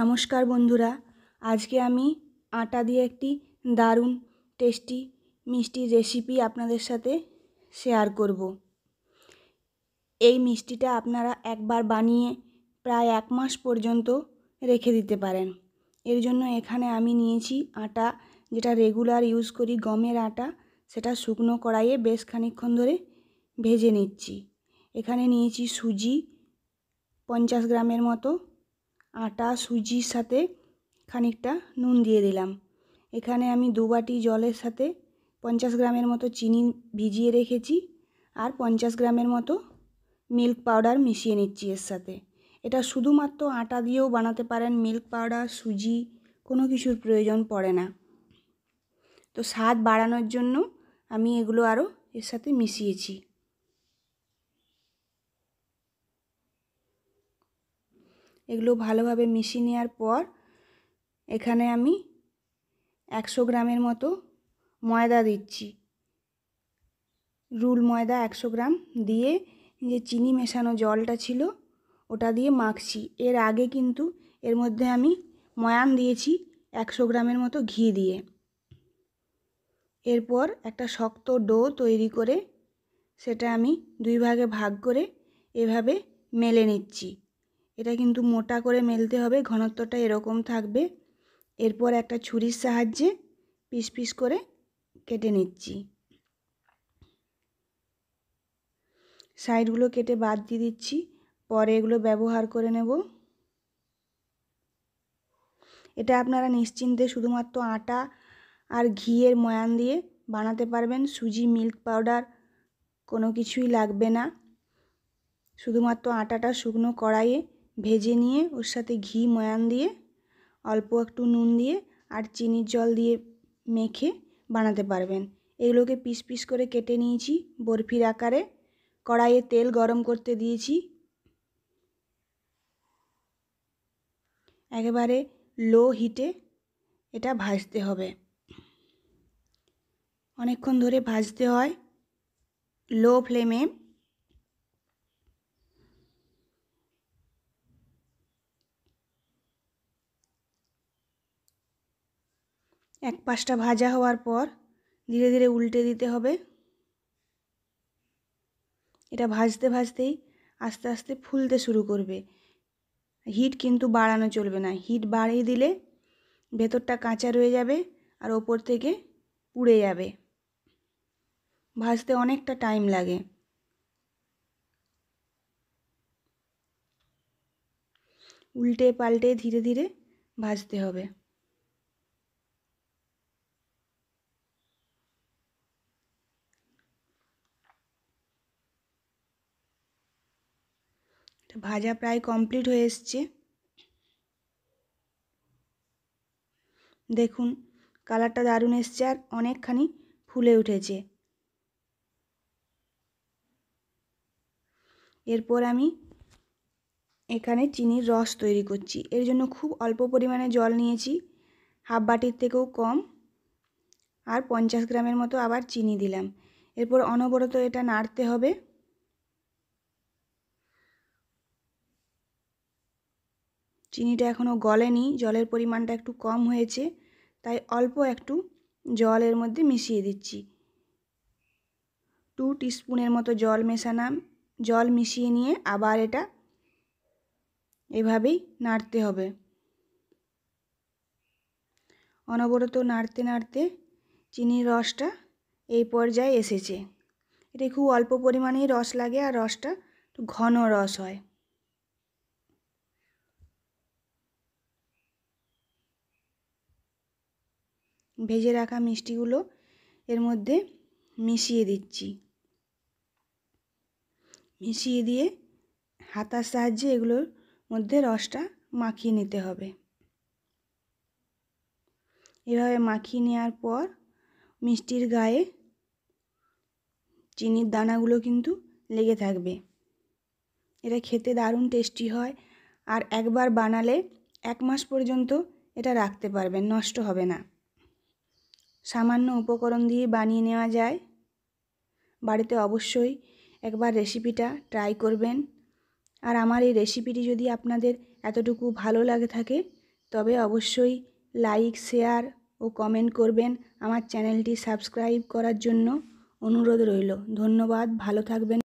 নমস্কার বন্ধুরা আজকে আমি আটা দিয়ে একটি দারুণ টেস্টি মিষ্টি রেসিপি আপনাদের সাথে শেয়ার করব এই মিষ্টিটা আপনারা একবার বানিয়ে প্রায় এক মাস পর্যন্ত রেখে দিতে পারেন এর জন্য এখানে আমি নিয়েছি আটা যেটা রেগুলার ইউজ করি গমের আটা সেটা শুকনো কড়াইয়ে বেশ খানিক্ষণ ধরে ভেজে নিচ্ছি এখানে নিয়েছি সুজি পঞ্চাশ গ্রামের মতো আটা সুজির সাথে খানিকটা নুন দিয়ে দিলাম এখানে আমি দু বাটি জলের সাথে পঞ্চাশ গ্রামের মতো চিনি ভিজিয়ে রেখেছি আর পঞ্চাশ গ্রামের মতো মিল্ক পাউডার মিশিয়ে নিচ্ছি এর সাথে এটা শুধুমাত্র আটা দিয়েও বানাতে পারেন মিল্ক পাউডার সুজি কোনো কিছুর প্রয়োজন পড়ে না তো স্বাদ বাড়ানোর জন্য আমি এগুলো আরও এর সাথে মিশিয়েছি এগুলো ভালোভাবে মিশিয়ে নেওয়ার পর এখানে আমি একশো গ্রামের মতো ময়দা দিচ্ছি রুল ময়দা একশো গ্রাম দিয়ে যে চিনি মেশানো জলটা ছিল ওটা দিয়ে মাখছি এর আগে কিন্তু এর মধ্যে আমি ময়ান দিয়েছি একশো গ্রামের মতো ঘি দিয়ে এরপর একটা শক্ত ডো তৈরি করে সেটা আমি দুই ভাগে ভাগ করে এভাবে মেলে নিচ্ছি এটা কিন্তু মোটা করে মেলতে হবে ঘনত্বটা এরকম থাকবে এরপর একটা ছুরির সাহায্যে পিস পিস করে কেটে নিচ্ছি সাইডগুলো কেটে বাদ দিয়ে দিচ্ছি পরে এগুলো ব্যবহার করে নেব এটা আপনারা নিশ্চিন্তে শুধুমাত্র আটা আর ঘিয়ের ময়ান দিয়ে বানাতে পারবেন সুজি মিল্ক পাউডার কোনো কিছুই লাগবে না শুধুমাত্র আটাটা শুকনো কড়াইয়ে ভেজে নিয়ে ওর সাথে ঘি ময়ান দিয়ে অল্প একটু নুন দিয়ে আর চিনির জল দিয়ে মেখে বানাতে পারবেন এগুলোকে পিস পিস করে কেটে নিয়েছি বরফির আকারে কড়াইয়ে তেল গরম করতে দিয়েছি একেবারে লো হিটে এটা ভাজতে হবে অনেকক্ষণ ধরে ভাজতে হয় লো ফ্লেমে এক পাশটা ভাজা হওয়ার পর ধীরে ধীরে উল্টে দিতে হবে এটা ভাজতে ভাজতেই আস্তে আস্তে ফুলতে শুরু করবে হিট কিন্তু বাড়ানো চলবে না হিট বাড়িয়ে দিলে ভেতরটা কাঁচা রয়ে যাবে আর ওপর থেকে পুড়ে যাবে ভাজতে অনেকটা টাইম লাগে উল্টে পাল্টে ধীরে ধীরে ভাজতে হবে ভাজা প্রায় কমপ্লিট হয়ে এসছে দেখুন কালারটা দারুণ এসছে আর অনেকখানি ফুলে উঠেছে এরপর আমি এখানে চিনির রস তৈরি করছি এর জন্য খুব অল্প পরিমাণে জল নিয়েছি হাফ বাটির থেকেও কম আর পঞ্চাশ গ্রামের মতো আবার চিনি দিলাম এরপর অনবরত এটা নাড়তে হবে চিনিটা এখনও গলেনি জলের পরিমাণটা একটু কম হয়েছে তাই অল্প একটু জলের মধ্যে মিশিয়ে দিচ্ছি টু টিস্পুনের মতো জল মেশানাম জল মিশিয়ে নিয়ে আবার এটা এভাবেই নাড়তে হবে অনবরত নাড়তে নাড়তে চিনির রসটা এই পর্যায়ে এসেছে এটা খুব অল্প পরিমাণেই রস লাগে আর রসটা একটু ঘন রস হয় ভেজে রাখা মিষ্টিগুলো এর মধ্যে মিশিয়ে দিচ্ছি মিশিয়ে দিয়ে হাতার সাহায্যে এগুলোর মধ্যে রসটা মাখিয়ে নিতে হবে এভাবে মাখিয়ে নেওয়ার পর মিষ্টির গায়ে চিনির দানাগুলো কিন্তু লেগে থাকবে এটা খেতে দারুণ টেস্টি হয় আর একবার বানালে এক মাস পর্যন্ত এটা রাখতে পারবেন নষ্ট হবে না সামান্য উপকরণ দিয়ে বানিয়ে নেওয়া যায় বাড়িতে অবশ্যই একবার রেসিপিটা ট্রাই করবেন আর আমার এই রেসিপিটি যদি আপনাদের এতটুকু ভালো লাগে থাকে তবে অবশ্যই লাইক শেয়ার ও কমেন্ট করবেন আমার চ্যানেলটি সাবস্ক্রাইব করার জন্য অনুরোধ রইল ধন্যবাদ ভালো থাকবেন